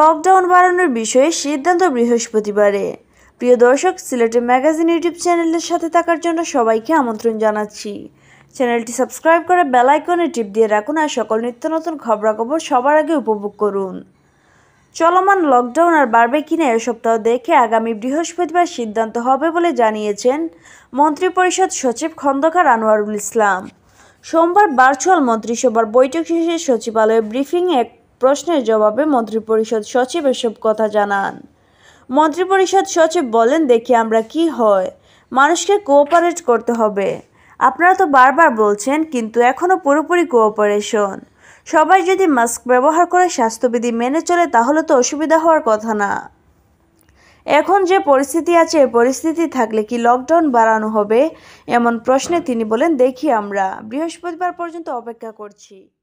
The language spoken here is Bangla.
লকডাউন বাড়ানোর বিষয়ে সিদ্ধান্ত বৃহস্পতিবারে প্রিয় দর্শক সিলেটে ম্যাগাজিন ইউটিউব চ্যানেলের সাথে থাকার জন্য সবাইকে আমন্ত্রণ জানাচ্ছি চ্যানেলটি সাবস্ক্রাইব করে বেল আইকনে টিপ দিয়ে রাখুন আর সকল নিত্য নতুন খবরাখবর সবার আগে উপভোগ করুন চলমান লকডাউন আর বাড়বে কিনা এ সপ্তাহ দেখে আগামী বৃহস্পতিবার সিদ্ধান্ত হবে বলে জানিয়েছেন মন্ত্রিপরিষদ সচিব খন্দকার আনোয়ারুল ইসলাম সোমবার ভার্চুয়াল মন্ত্রিসভার বৈঠক শেষে সচিবালয়ে ব্রিফিংয়ে এক প্রশ্নের জবাবে মন্ত্রিপরিষদ সচিব এসব কথা জানান মন্ত্রিপরিষদ সচিব বলেন দেখি আমরা কি হয় মানুষকে কোঅপারেট করতে হবে আপনারা তো বারবার বলছেন কিন্তু এখনও পুরোপুরি কোঅপারেশন সবাই যদি মাস্ক ব্যবহার করে স্বাস্থ্যবিধি মেনে চলে তাহলে তো অসুবিধা হওয়ার কথা না এখন যে পরিস্থিতি আছে পরিস্থিতি থাকলে কি লকডাউন বাড়ানো হবে এমন প্রশ্নে তিনি বলেন দেখি আমরা বৃহস্পতিবার পর্যন্ত অপেক্ষা করছি